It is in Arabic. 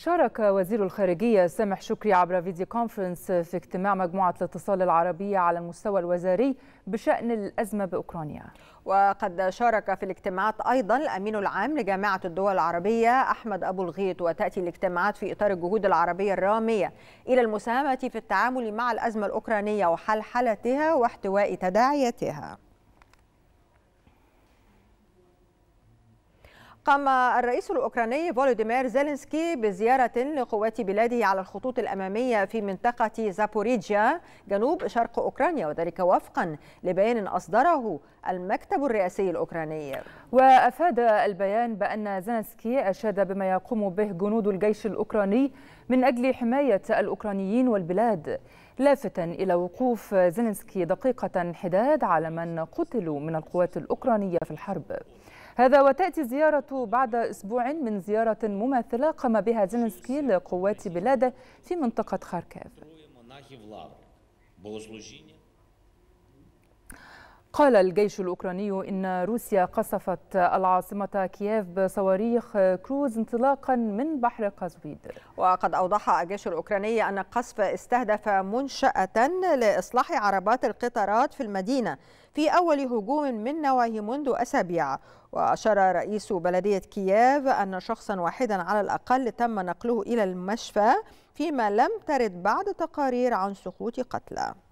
شارك وزير الخارجية سامح شكري عبر فيديو كونفرنس في اجتماع مجموعة الاتصال العربية على المستوى الوزاري بشأن الأزمة بأوكرانيا وقد شارك في الاجتماعات أيضا الأمين العام لجامعة الدول العربية أحمد أبو الغيط وتأتي الاجتماعات في إطار الجهود العربية الرامية إلى المساهمة في التعامل مع الأزمة الأوكرانية وحل حالتها واحتواء تداعياتها قام الرئيس الأوكراني فولوديمير زيلنسكي بزيارة لقوات بلاده على الخطوط الأمامية في منطقة زابوريجيا جنوب شرق أوكرانيا وذلك وفقا لبيان أصدره المكتب الرئاسي الأوكراني وأفاد البيان بأن زيلنسكي أشاد بما يقوم به جنود الجيش الأوكراني من أجل حماية الأوكرانيين والبلاد لافتا إلى وقوف زينسكي دقيقة حداد على من قتلوا من القوات الأوكرانية في الحرب هذا وتأتي زيارة بعد أسبوع من زيارة مماثلة قام بها زينسكي لقوات بلاده في منطقة خاركيف قال الجيش الأوكراني إن روسيا قصفت العاصمة كييف بصواريخ كروز انطلاقا من بحر قزوين وقد أوضح الجيش الأوكراني أن القصف استهدف منشأة لإصلاح عربات القطارات في المدينة في أول هجوم من نوعه منذ أسابيع وأشار رئيس بلدية كييف أن شخصا واحدا على الأقل تم نقله إلى المشفى فيما لم ترد بعد تقارير عن سقوط قتلى